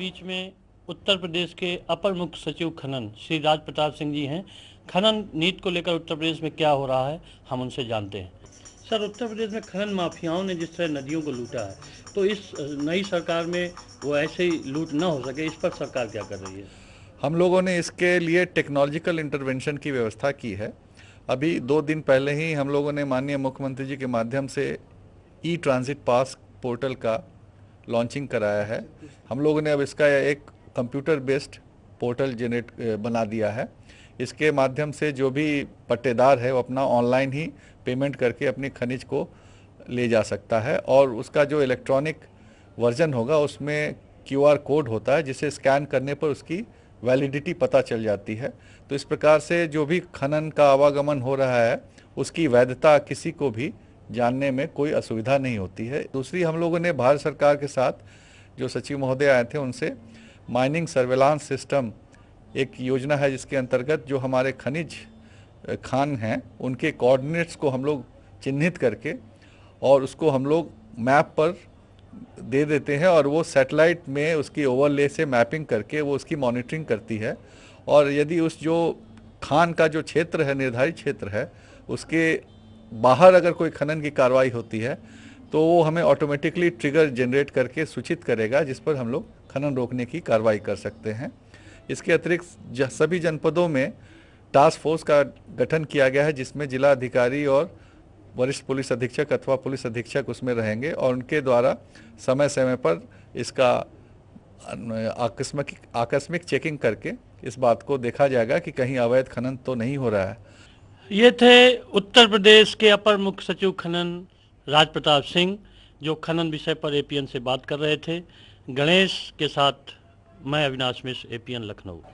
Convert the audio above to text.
बीच में उत्तर प्रदेश के अपर मुख्य सचिव खनन श्री राज प्रताप सिंह जी हैं खनन नीति को लेकर उत्तर प्रदेश में क्या हो रहा है हम उनसे जानते हैं सर उत्तर प्रदेश में खनन माफियाओं ने जिस तरह नदियों को लूटा है तो इस नई सरकार में वो ऐसे ही लूट ना हो सके इस पर सरकार क्या कर रही है हम लोगों ने इसके लिए टेक्नोलॉजिकल इंटरवेंशन की व्यवस्था की है अभी दो दिन पहले ही हम लोगों ने माननीय मुख्यमंत्री जी के माध्यम से ई ट्रांजिट पास पोर्टल का लॉन्चिंग कराया है हम लोगों ने अब इसका एक कंप्यूटर बेस्ड पोर्टल जेनेट बना दिया है इसके माध्यम से जो भी पट्टेदार है वो अपना ऑनलाइन ही पेमेंट करके अपनी खनिज को ले जा सकता है और उसका जो इलेक्ट्रॉनिक वर्जन होगा उसमें क्यूआर कोड होता है जिसे स्कैन करने पर उसकी वैलिडिटी पता चल जाती है तो इस प्रकार से जो भी खनन का आवागमन हो रहा है उसकी वैधता किसी को भी जानने में कोई असुविधा नहीं होती है दूसरी हम लोगों ने भारत सरकार के साथ जो सचिव महोदय आए थे उनसे माइनिंग सर्वेलांस सिस्टम एक योजना है जिसके अंतर्गत जो हमारे खनिज खान हैं उनके कोऑर्डिनेट्स को हम लोग चिन्हित करके और उसको हम लोग मैप पर दे देते हैं और वो सैटेलाइट में उसकी ओवरले से मैपिंग करके वो उसकी मॉनिटरिंग करती है और यदि उस जो खान का जो क्षेत्र है निर्धारित क्षेत्र है उसके बाहर अगर कोई खनन की कार्रवाई होती है तो वो हमें ऑटोमेटिकली ट्रिगर जनरेट करके सूचित करेगा जिस पर हम लोग खनन रोकने की कार्रवाई कर सकते हैं इसके अतिरिक्त सभी जनपदों में टास्क फोर्स का गठन किया गया है जिसमें जिला अधिकारी और वरिष्ठ पुलिस अधीक्षक अथवा पुलिस अधीक्षक उसमें रहेंगे और उनके द्वारा समय समय पर इसका आकस्मिक आकस्मिक चेकिंग करके इस बात को देखा जाएगा कि कहीं अवैध खनन तो नहीं हो रहा है ये थे उत्तर प्रदेश के अपर मुख्य सचिव खनन राज प्रताप सिंह जो खनन विषय पर एपीएन से बात कर रहे थे गणेश के साथ मैं अविनाश मिश्र एपीएन लखनऊ